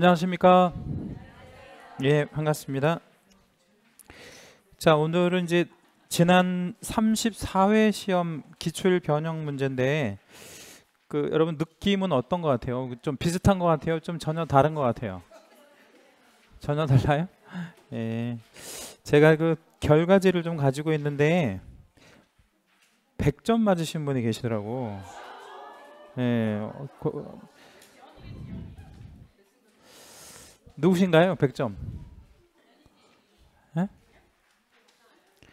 안녕하십니까? 예, 반갑습니다. 자, 오늘은 이제 지난 34회 시험 기출 변형 문제인데 그 여러분 느낌은 어떤 것 같아요? 좀 비슷한 것 같아요? 좀 전혀 다른 것 같아요? 전혀 달라요? 예. 제가 그 결과지를 좀 가지고 있는데 100점 맞으신 분이 계시더라고. 예. 그, 누구신가요? 100점. 네? 예?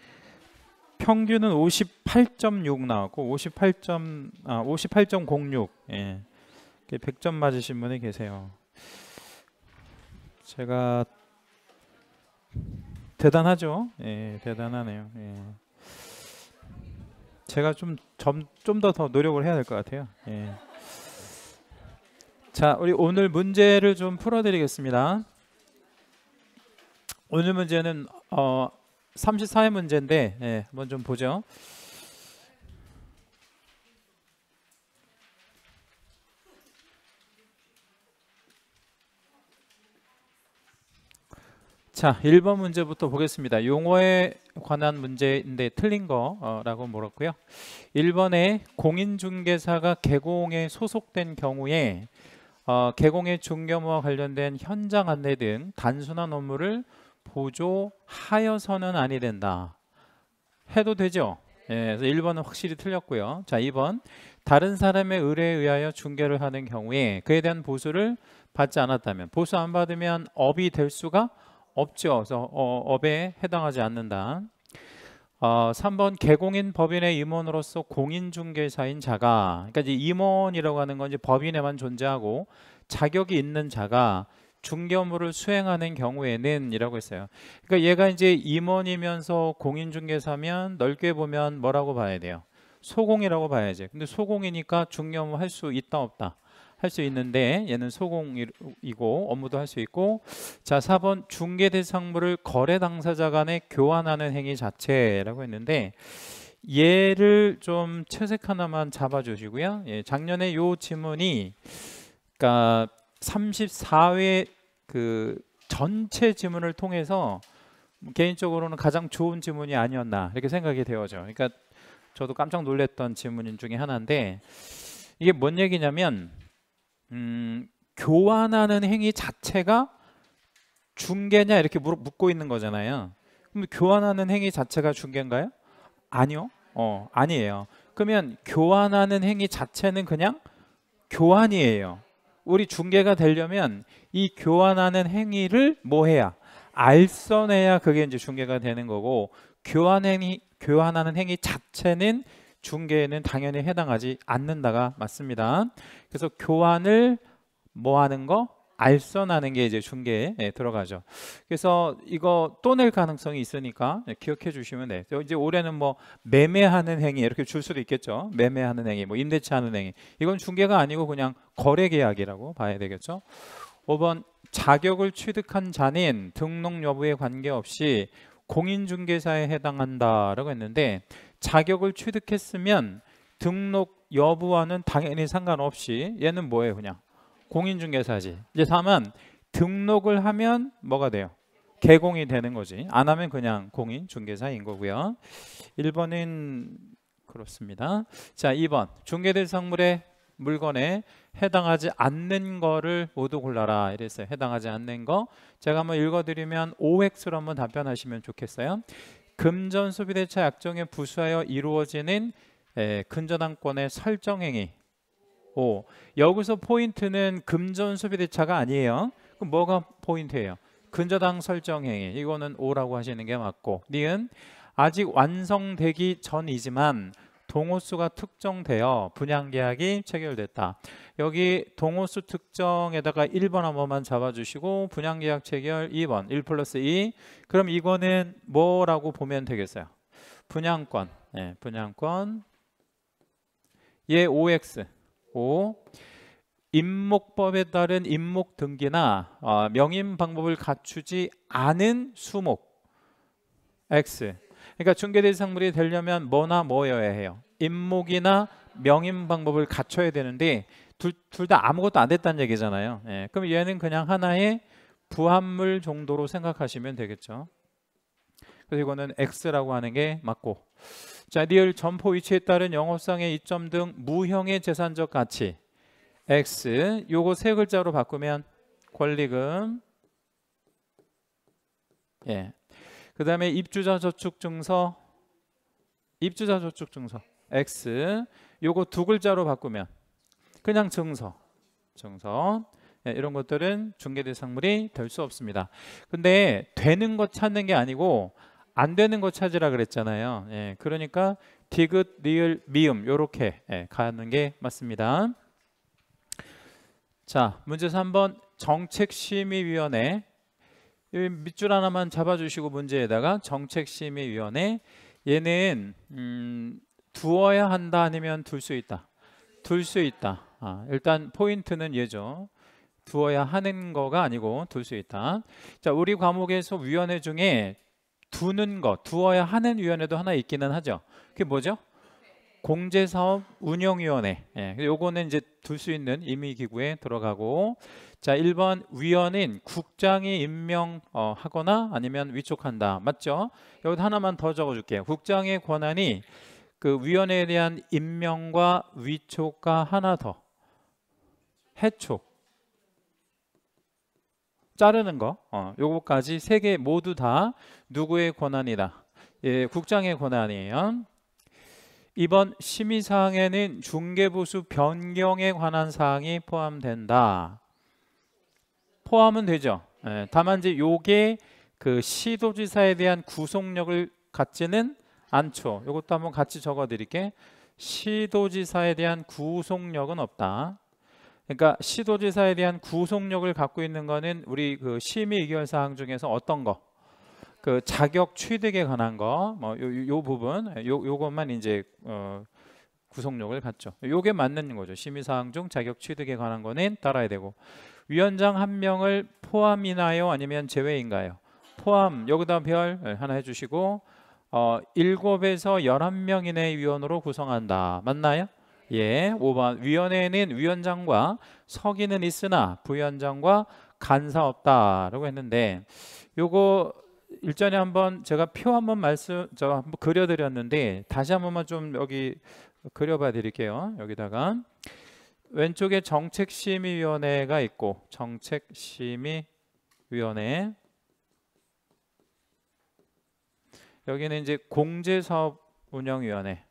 평균은 58.6 나왔고 58점 아 58.06. 예. 100점 맞으신 분이 계세요. 제가 대단하죠. 예, 대단하네요. 예. 제가 좀좀더 더 노력을 해야 될 것 같아요. 예. 자, 우리 오늘 문제를 좀 풀어드리겠습니다. 오늘 문제는 어, 34의 문제인데 예, 한번 좀 보죠. 자, 1번 문제부터 보겠습니다. 용어에 관한 문제인데 틀린 거라고 물었고요. 1번에 공인중개사가 개공에 소속된 경우에 어, 개공의 중종무와 관련된 현장 안내 등 단순한 업무를 보조하여서는 아니 된다. 해도 되죠? 예, 그래서 1번은 확실히 틀렸고요. 자, 2번. 다른 사람의 의뢰에 의하여 중개를 하는 경우에 그에 대한 보수를 받지 않았다면 보수 안 받으면 업이 될 수가 없죠. 그래서 어, 업에 해당하지 않는다. 어, 3번 개공인 법인의 임원으로서 공인중개사인 자가 그러니까 이제 임원이라고 하는 건 이제 법인에만 존재하고 자격이 있는 자가 중개 업무를 수행하는 경우에는 이라고 했어요. 그러니까 얘가 이제 임원이면서 공인중개사면 넓게 보면 뭐라고 봐야 돼요? 소공이라고 봐야지. 근데 소공이니까 중개 업무 할 수 있다 없다. 할수 있는데 얘는 소공이고 업무도 할 수 있고 자 4번 중개 대상물을 거래 당사자 간에 교환하는 행위 자체라고 했는데 얘를 좀 채색 하나만 잡아주시고요. 예, 작년에 요 지문이 그러니까 34회 그 전체 지문을 통해서 개인적으로는 가장 좋은 지문이 아니었나 이렇게 생각이 되어져. 그러니까 저도 깜짝 놀랐던 지문인 중에 하나인데 이게 뭔 얘기냐면 음, 교환하는 행위 자체가 중계냐 이렇게 물 묻고 있는 거잖아요. 그럼 교환하는 행위 자체가 중계인가요 아니요. 어, 아니에요. 그러면 교환하는 행위 자체는 그냥 교환이에요. 우리 중계가 되려면 이 교환하는 행위를 뭐 해야 알선해야 그게 이제 중계가 되는 거고 교환 행위 교환하는 행위 자체는 중개에는 당연히 해당하지 않는다가 맞습니다. 그래서 교환을 뭐 하는 거? 알선하는 게 이제 중개에 예, 들어가죠. 그래서 이거 또 낼 가능성이 있으니까 예, 기억해 주시면 돼요. 이제 올해는 뭐 매매하는 행위 이렇게 줄 수도 있겠죠. 매매하는 행위, 뭐 임대차하는 행위. 이건 중개가 아니고 그냥 거래 계약이라고 봐야 되겠죠. 5번 자격을 취득한 자는 등록 여부에 관계없이 공인중개사에 해당한다라고 했는데 자격을 취득했으면 등록 여부와는 당연히 상관없이 얘는 뭐예요 그냥 공인중개사지 이제 다만 등록을 하면 뭐가 돼요 개공이 되는 거지 안 하면 그냥 공인중개사인 거고요 1번은 그렇습니다 자 2번 중개된 선물의 물건에 해당하지 않는 거를 모두 골라라 이랬어요 해당하지 않는 거 제가 한번 읽어드리면 OX로 한번 답변하시면 좋겠어요 금전 소비대차 약정에 부수하여 이루어지는 에, 근저당권의 설정 행위. 오, 여기서 포인트는 금전 소비대차가 아니에요. 그럼 뭐가 포인트예요? 근저당 설정 행위. 이거는 오라고 하시는 게 맞고. 니은 아직 완성되기 전이지만 동호수가 특정되어 분양계약이 체결됐다. 여기 동호수 특정에다가 1번 한 번만 잡아주시고 분양계약 체결 2번 1 플러스 2 그럼 이거는 뭐라고 보면 되겠어요? 분양권 네, 분양권 예 5x 5 임목법에 따른 임목 등기나 어, 명임 방법을 갖추지 않은 수목 x 그러니까 중개대상물이 되려면 뭐나 뭐여야 해요 임목이나 명인 방법을 갖춰야 되는데 둘 다 아무것도 안 됐다는 얘기잖아요. 예, 그럼 얘는 그냥 하나의 부합물 정도로 생각하시면 되겠죠. 그래서 이거는 x라고 하는 게 맞고 자, 리얼 점포 위치에 따른 영업상의 이점 등 무형의 재산적 가치 x 요거 세 글자로 바꾸면 권리금 예. 그 다음에 입주자 저축증서 입주자 저축증서 x 요거 두 글자로 바꾸면 그냥 증서 증서 네, 예, 이런 것들은 중개 대상물이 될 수 없습니다. 근데 되는 것 찾는 게 아니고 안 되는 것 찾으라 그랬잖아요. 예, 그러니까 디귿, 리을, 미음 요렇게 예, 가는 게 맞습니다. 자, 문제 3번 정책심의위원회 밑줄 하나만 잡아주시고 문제에다가 정책심의위원회 얘는 음, 두어야 한다 아니면 둘 수 있다. 둘 수 있다. 아, 일단 포인트는 얘죠. 두어야 하는 거가 아니고 둘 수 있다. 자, 우리 과목에서 위원회 중에 두는 거, 두어야 하는 위원회도 하나 있기는 하죠. 그게 뭐죠? 공제사업 운영위원회. 예, 요거는 이제 둘 수 있는 임의기구에 들어가고 자 1번 위원인 국장이 임명하거나 어, 아니면 위촉한다. 맞죠? 여기 하나만 더 적어줄게요. 국장의 권한이 그 위원회에 대한 임명과 위촉과 하나 더 해촉 자르는 거 어, 요거까지 세 개 모두 다 누구의 권한이다 예, 국장의 권한이에요 이번 심의사항에는 중개보수 변경에 관한 사항이 포함된다 포함은 되죠 예, 다만 이제 요게 그 시도지사에 대한 구속력을 갖지는 안초 이것도 한번 같이 적어 드릴게 시도지사에 대한 구속력은 없다 그러니까 시도지사에 대한 구속력을 갖고 있는 거는 우리 그 심의 의결 사항 중에서 어떤 거? 그 자격 취득에 관한 거, 뭐요 요 부분, 요 요것만 이제 어 구속력을 갖죠. 요게 맞는 거죠. 심의 사항 중 자격 취득에 관한 거는 따라야 되고 위원장 한 명을 포함이나요, 아니면 제외인가요? 포함 여기다 별 하나 해주시고 어, 7에서 11명 이내 위원으로 구성한다. 맞나요? 예, 5번 위원회는 위원장과 서기는 있으나 부위원장과 간사 없다라고 했는데 요거 일전에 한번 제가 표 한번 말씀 저 한번 그려드렸는데 다시 한번만 좀 여기 그려봐 드릴게요. 여기다가 왼쪽에 정책심의위원회가 있고 정책심의위원회 여기는 이제 공제사업 운영위원회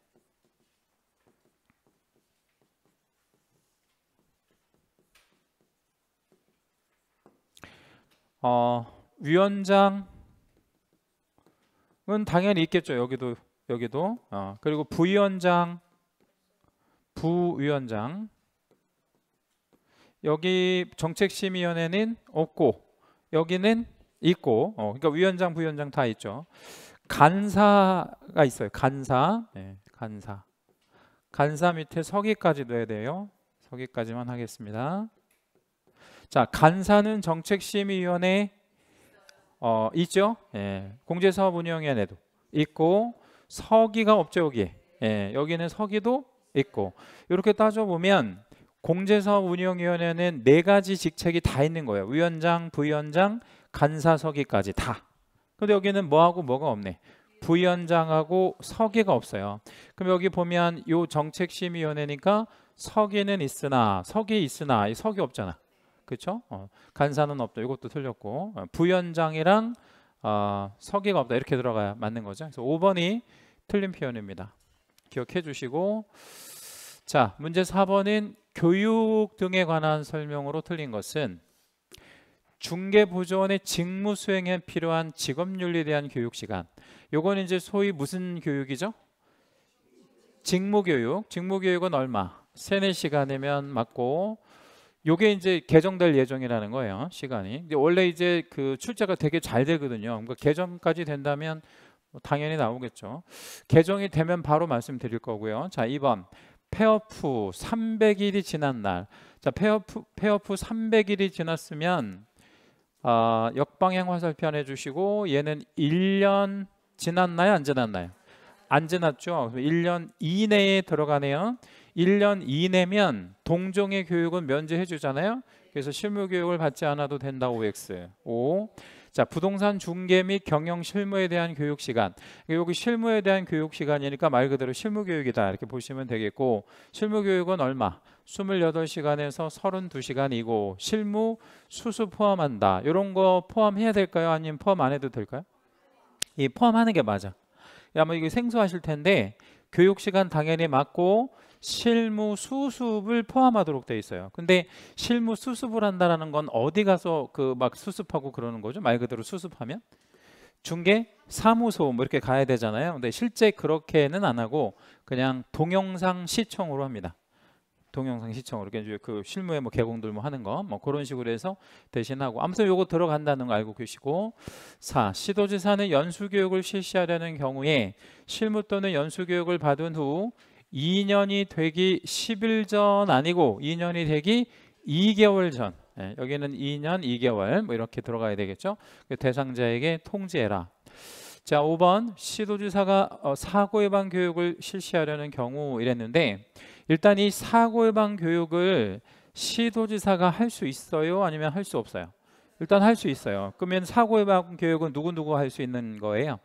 어, 위원장은 당연히 있겠죠. 여기도 여기도 어, 그리고 부위원장, 부위원장 여기 정책심의위원회는 없고 여기는 있고 어, 그러니까 위원장, 부위원장 다 있죠. 간사가 있어요. 간사. 네, 간사. 간사 밑에 서기까지 넣어야 돼요. 서기까지만 하겠습니다. 자, 간사는 정책심의위원회 어, 있죠. 예, 공제사업 운영위원회도 있고 서기가 없죠 여기에 예, 여기는 서기도 있고 이렇게 따져보면 공제사업 운영위원회는 네 가지 직책이 다 있는 거예요. 위원장, 부위원장, 간사 서기까지 다. 근데 여기는 뭐하고 뭐가 없네. 부위원장하고 서기가 없어요. 그럼 여기 보면 요 정책심의위원회니까 서기는 있으나 서기 있으나 이 서기 없잖아. 그렇죠? 어, 간사는 없다. 이것도 틀렸고 어, 부위원장이랑 어, 서기가 없다. 이렇게 들어가야 맞는 거죠. 그래서 5번이 틀린 표현입니다. 기억해 주시고 자 문제 4번인 교육 등에 관한 설명으로 틀린 것은 중개보조원의 직무 수행에 필요한 직업윤리에 대한 교육 시간. 요건 이제 소위 무슨 교육이죠? 직무교육. 직무교육은 얼마? 3, 4시간이면 맞고 요게 이제 개정될 예정이라는 거예요. 시간이. 원래 이제 그 출제가 되게 잘 되거든요. 그러니까 개정까지 된다면 뭐 당연히 나오겠죠. 개정이 되면 바로 말씀드릴 거고요. 자, 2번. 폐업 후 300일이 지난 날. 자, 폐업 폐업 후 300일이 지났으면 어, 역방향 화살표 해 주시고 얘는 1년 지났나요? 안 지났나요? 안 지났죠. 1년 이내에 들어가네요. 1년 이내면 동종의 교육은 면제해 주잖아요. 그래서 실무 교육을 받지 않아도 된다 OX. 5. 자, 부동산 중개 및 경영 실무에 대한 교육 시간. 여기 실무에 대한 교육 시간이니까 말 그대로 실무 교육이다. 이렇게 보시면 되겠고 실무 교육은 얼마? 2 8 시간에서 3 2 시간이고 실무 수수 포함한다. 이런 거 포함해야 될까요? 아니면 포함 안 해도 될까요? 예, 포함하는 게 맞아. 아마 뭐 이게 생소하실 텐데 교육 시간 당연히 맞고 실무 수습을 포함하도록 돼 있어요. 근데 실무 수습을 한다라는 건 어디 가서 그 막 수습하고 그러는 거죠? 말 그대로 수습하면 중개 사무소 뭐 이렇게 가야 되잖아요. 근데 실제 그렇게는 안 하고 그냥 동영상 시청으로 합니다. 동영상 시청 이렇게 이제 그 실무에 뭐 개공들 뭐 하는 거 뭐 그런 식으로 해서 대신하고 아무튼 요거 들어간다는 거 알고 계시고 4. 시도지사는 연수 교육을 실시하려는 경우에 실무 또는 연수 교육을 받은 후 2년이 되기 10일 전 아니고 2년이 되기 2개월 전 예, 여기는 2년 2개월 뭐 이렇게 들어가야 되겠죠 그 대상자에게 통지해라 자 5번 시도지사가 어, 사고 예방 교육을 실시하려는 경우 이랬는데 일단 이 사고 예방 교육을 시도지사가 할 수 있어요? 아니면 할 수 없어요? 일단 할 수 있어요. 그러면 사고 예방 교육은 누구누구 할 수 있는 거예요?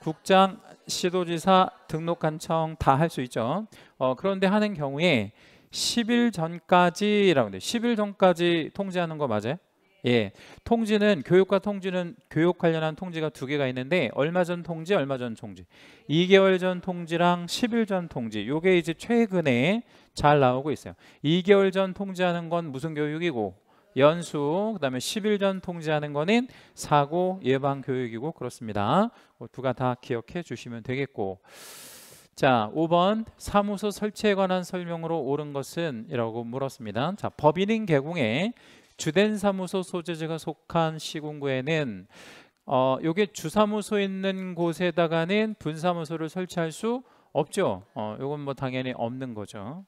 국장, 시도지사, 등록한청 다 할 수 있죠. 어, 그런데 하는 경우에 10일 전까지라고 돼요. 10일 전까지 통지하는 거 맞아요? 예, 통지는 교육과 통지는 교육 관련한 통지가 두 개가 있는데 얼마 전 통지, 얼마 전 통지, 2개월 전 통지랑 10일 전 통지. 요게 이제 최근에 잘 나오고 있어요. 2개월 전 통지하는 건 무슨 교육이고 연수, 그다음에 10일 전 통지하는 거는 사고 예방 교육이고 그렇습니다. 그 두가 다 기억해 주시면 되겠고. 자, 5번 사무소 설치에 관한 설명으로 옳은 것은 이라고 물었습니다. 자, 법인인 개공에 주된 사무소 소재지가 속한 시군구에는 어, 요게 주사무소 있는 곳에다가는 분사무소를 설치할 수 없죠. 어, 요건 뭐 당연히 없는 거죠.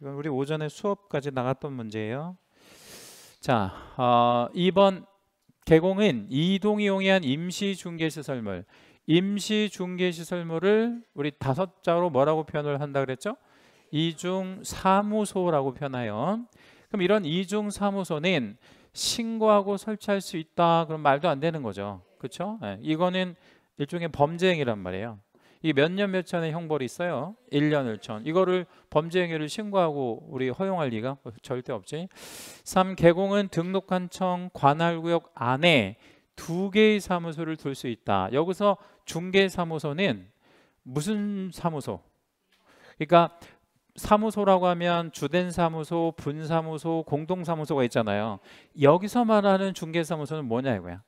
이건 우리 오전에 수업까지 나갔던 문제예요. 자, 어, 2번 개공은 이동 이용이한 임시 중개시설물. 임시 중개시설물을 우리 다섯 자로 뭐라고 표현을 한다 그랬죠? 이중 사무소라고 표현하여 그럼 이런 이중 사무소는 신고하고 설치할 수 있다. 그럼 말도 안 되는 거죠. 그렇죠? 네. 이거는 일종의 범죄 행위란 말이에요. 이 몇 년 몇 천의 형벌이 있어요. 1년 1천. 이거를 범죄 행위를 신고하고 우리 허용할 리가 절대 없지. 3. 개공은 등록한 청 관할구역 안에 두 개의 사무소를 둘 수 있다. 여기서 중개 사무소는 무슨 사무소? 그러니까 사무소라고 하면 주된 사무소, 분사무소, 공동사무소가 있잖아요. 여기서 말하는 중개사무소는 뭐냐 이거야.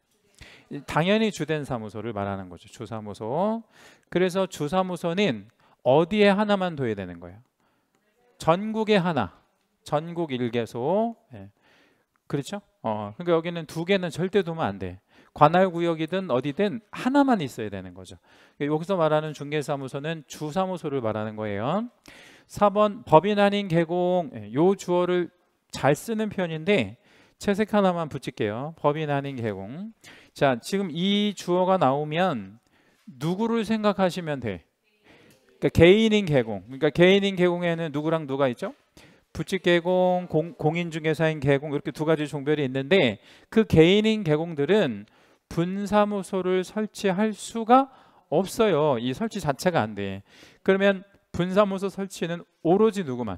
당연히 주된 사무소를 말하는 거죠. 주사무소. 그래서 주사무소는 어디에 하나만 둬야 되는 거예요. 전국에 하나. 전국 일개소. 예. 그렇죠? 어, 그러니까 여기는 두 개는 절대 두면 안 돼. 관할 구역이든 어디든 하나만 있어야 되는 거죠. 여기서 말하는 중개사무소는 주사무소를 말하는 거예요. 4번 법인 아닌 개공 예, 요 주어를 잘 쓰는 편인데 채색 하나만 붙일게요. 법인 아닌 개공. 자, 지금 이 주어가 나오면 누구를 생각하시면 돼? 그러니까 개인인 개공. 그러니까 개인인 개공에는 누구랑 누가 있죠? 부칙 개공, 공, 인중개사인 개공 이렇게 두 가지 종별이 있는데 그 개인인 개공들은 분사무소를 설치할 수가 없어요. 이 설치 자체가 안 돼. 그러면 분사무소 설치는 오로지 누구만?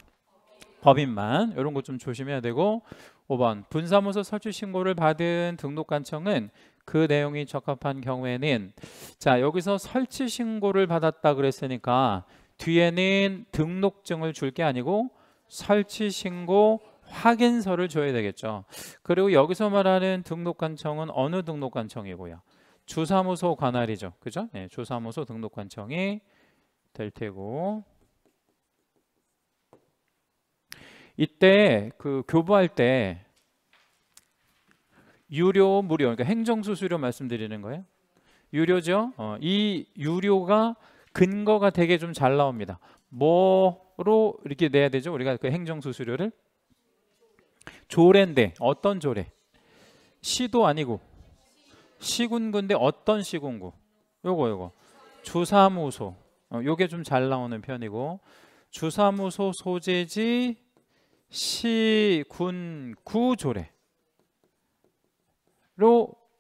법인만 이런 것 좀 조심해야 되고 5번 분사무소 설치 신고를 받은 등록관청은 그 내용이 적합한 경우에는 자 여기서 설치 신고를 받았다 그랬으니까 뒤에는 등록증을 줄 게 아니고 설치 신고 확인서를 줘야 되겠죠 그리고 여기서 말하는 등록관청은 어느 등록관청이고요 주사무소 관할이죠 그죠 네, 주사무소 등록관청이 될 테고 이때 그 교부할 때 유료 무료 그러니까 행정수수료 말씀드리는 거예요 유료죠 어, 이 유료가 근거가 되게 좀 잘 나옵니다 뭐로 이렇게 내야 되죠 우리가 그 행정수수료를 조례인데 어떤 조례 시도 아니고 시군군데 어떤 시군구 요거 요거 주사무소 어, 요게 좀 잘 나오는 편이고 주사무소 소재지 시군 구조례로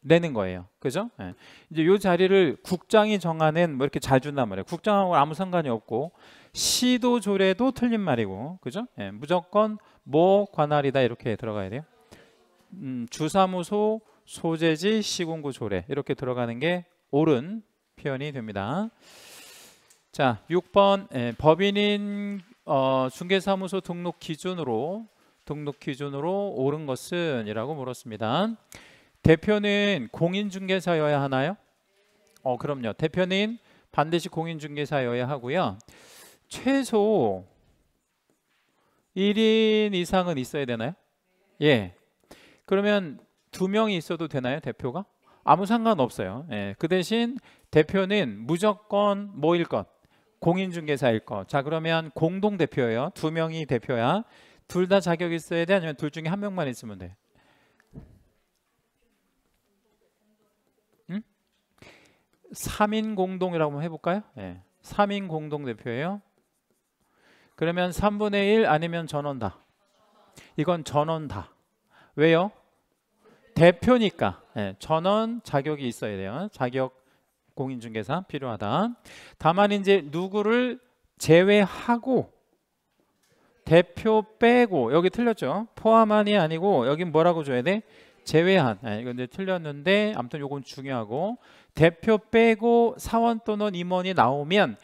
내는 거예요. 그죠? 예. 이제 요 자리를 국장이 정하는 뭐 이렇게 잘 준단 말이에요. 국장하고 아무 상관이 없고 시도 조례도 틀린 말이고 그죠? 예. 무조건 뭐 관할이다 이렇게 들어가야 돼요. 음, 주사무소 소재지 시군구 조례 이렇게 들어가는 게 옳은 표현이 됩니다. 자, 6번 예, 법인인 어, 중개사무소 등록 기준으로 등록 기준으로 옳은 것은 이라고 물었습니다. 대표는 공인중개사여야 하나요? 어, 그럼요. 대표는 반드시 공인중개사여야 하고요. 최소 1인 이상은 있어야 되나요? 예. 그러면 두 명이 있어도 되나요, 대표가? 아무 상관없어요. 예. 그 대신 대표는 무조건 뭐일 것? 공인중개사일 거. 자 그러면 공동 대표예요. 두 명이 대표야. 둘 다 자격 있어야 돼 아니면 둘 중에 한 명만 있으면 돼. 응? 3인 공동이라고 한번 해볼까요? 예. 3인 공동 대표예요. 그러면 3분의 1 아니면 전원 다. 이건 전원 다. 왜요? 대표니까 네. 전원 자격이 있어야 돼요. 자격 공인중개사 필요하다. 다만 이제 누구를 제외하고 대표 빼고 여기 틀렸죠. 포함한이 아니고 여기 뭐라고 줘야 돼? 제외한. 아, 이건 이제 틀렸는데 아무튼 요건 중요하고 대표 빼고 사원 또는 임원이 나오면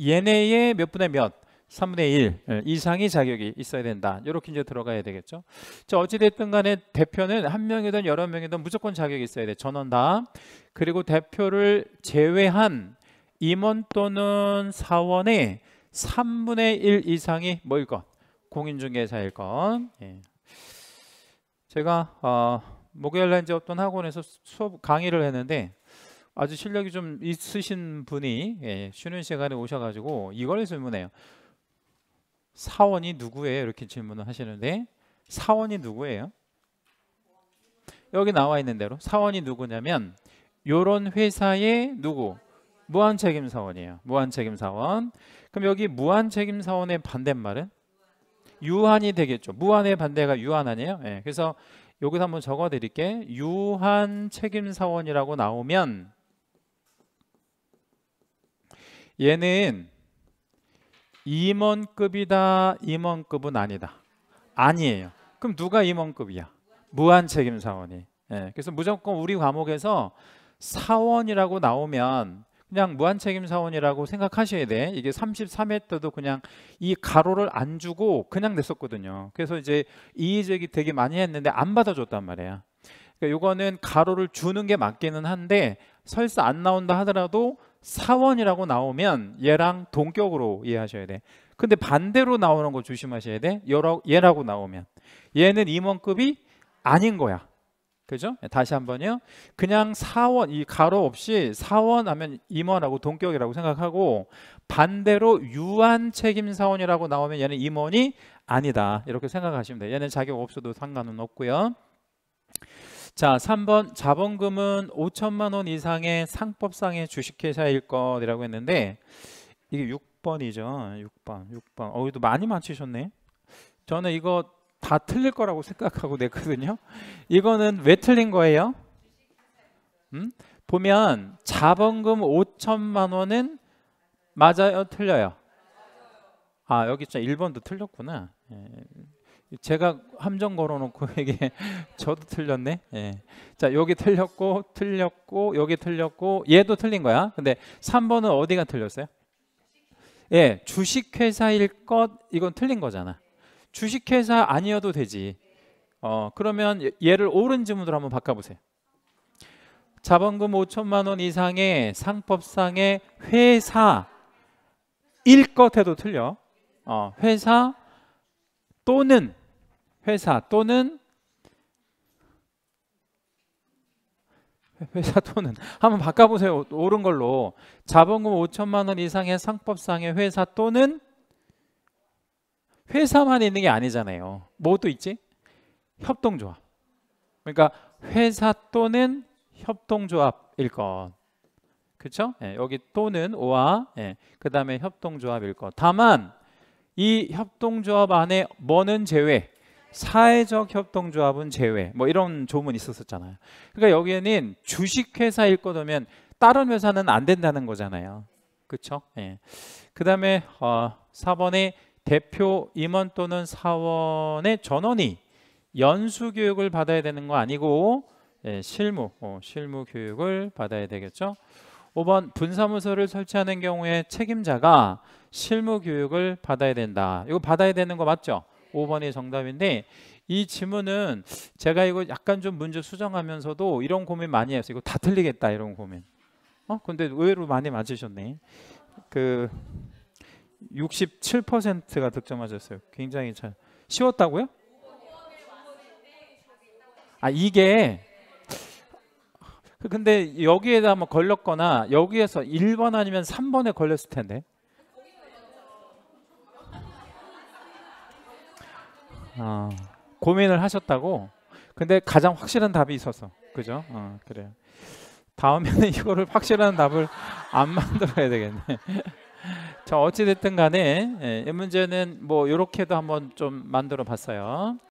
얘네의 몇 분의 몇 3분의 1이상이 예, 자격이 있어야 된다. 이렇게 이제 들어가야 되겠죠. 자, 어찌됐든 간에 대표는 한 명이든 여러 명이든 무조건 자격이 있어야 돼. 전원 다. 그리고 대표를 제외한 임원 또는 사원의 3분의 1 이상이 뭐일 것? 공인중개사일 것. 예. 제가 어, 목요일 날 이제 어떤 학원에서 수업 강의를 했는데 아주 실력이 좀 있으신 분이 예, 쉬는 시간에 오셔가지고 이걸 질문해요. 사원이 누구예요? 이렇게 질문을 하시는데 사원이 누구예요? 여기 나와 있는 대로 사원이 누구냐면 요런 회사의 누구? 무한책임 사원이에요. 무한책임 사원. 그럼 여기 무한책임 사원의 반대말은 유한이 되겠죠. 무한의 반대가 유한 아니에요? 네. 그래서 여기서 한번 적어 드릴게. 유한 책임 사원이라고 나오면 얘는 임원급이다 임원급은 아니다 아니에요 그럼 누가 임원급이야 무한책임 사원이 예, 그래서 무조건 우리 과목에서 사원이라고 나오면 그냥 무한책임 사원이라고 생각하셔야 돼 이게 33회 때도 그냥 이 가로를 안 주고 그냥 냈었거든요 그래서 이제 이의제기 되게 많이 했는데 안 받아줬단 말이야 그러니까 요거는 가로를 주는 게 맞기는 한데 설사 안 나온다 하더라도 사원이라고 나오면 얘랑 동격으로 이해하셔야 돼. 근데 반대로 나오는 거 조심하셔야 돼. 여러, 얘라고 나오면 얘는 임원급이 아닌 거야. 그죠? 예, 다시 한번요. 그냥 사원 이 가로 없이 사원 하면 임원하고 동격이라고 생각하고 반대로 유한 책임 사원이라고 나오면 얘는 임원이 아니다. 이렇게 생각하시면 돼 얘는 자격 없어도 상관은 없고요. 자, 3번 자본금은 5천만 원 이상의 상법상의 주식회사일 것이라고 했는데 이게 6번이죠. 6번, 6번. 어, 이도 많이 맞히셨네. 저는 이거 다 틀릴 거라고 생각하고 냈거든요. 이거는 왜 틀린 거예요? 음? 보면 자본금 5천만 원은 맞아요, 틀려요? 아, 여기 있죠. 1번도 틀렸구나. 예. 제가 함정 걸어놓고 이게 저도 틀렸네. 예. 자 여기 틀렸고 틀렸고 여기 틀렸고 얘도 틀린 거야. 근데 3번은 어디가 틀렸어요? 예, 주식회사일 것 이건 틀린 거잖아. 주식회사 아니어도 되지. 어 그러면 얘를 옳은 지문으로 한번 바꿔보세요. 자본금 5천만 원 이상의 상법상의 회사일 것 해도 틀려. 어 회사 또는 회사 또는 회사 또는 한번 바꿔보세요. 옳은 걸로 자본금 5천만 원 이상의 상법상의 회사 또는 회사만 있는 게 아니잖아요. 뭐 또 있지? 협동조합. 그러니까 회사 또는 협동조합일 것. 그렇죠? 예, 여기 또는 오와 예, 그 다음에 협동조합일 것. 다만 이 협동조합 안에 뭐는 제외 사회적 협동조합은 제외 뭐 이런 조문이 있었잖아요 그러니까 여기에는 주식회사일 거면 다른 회사는 안 된다는 거잖아요 그쵸? 예. 그 다음에 어, 4번에 대표 임원 또는 사원의 전원이 연수 교육을 받아야 되는 거 아니고 예, 실무, 어, 실무 교육을 받아야 되겠죠 5번 분사무소를 설치하는 경우에 책임자가 실무 교육을 받아야 된다. 이거 받아야 되는 거 맞죠? 5번이 정답인데 이질문은 제가 이거 약간 좀 문제 수정하면서도 이런 고민 많이 했어요. 이거 다 틀리겠다 이런 고민. 어? 근데 의외로 많이 맞으셨네. 그 67%가 득점하셨어요. 굉장히 잘 쉬웠다고요? 아 이게 근데 여기에다 뭐 걸렸거나 여기에서 1번 아니면 3번에 걸렸을 텐데. 어, 고민을 하셨다고. 근데 가장 확실한 답이 있어서 그죠? 어, 그래요. 다음에는 이거를 확실한 답을 안 만들어야 되겠네. 자 어찌됐든 간에 예, 이 문제는 뭐 이렇게도 한번 좀 만들어 봤어요.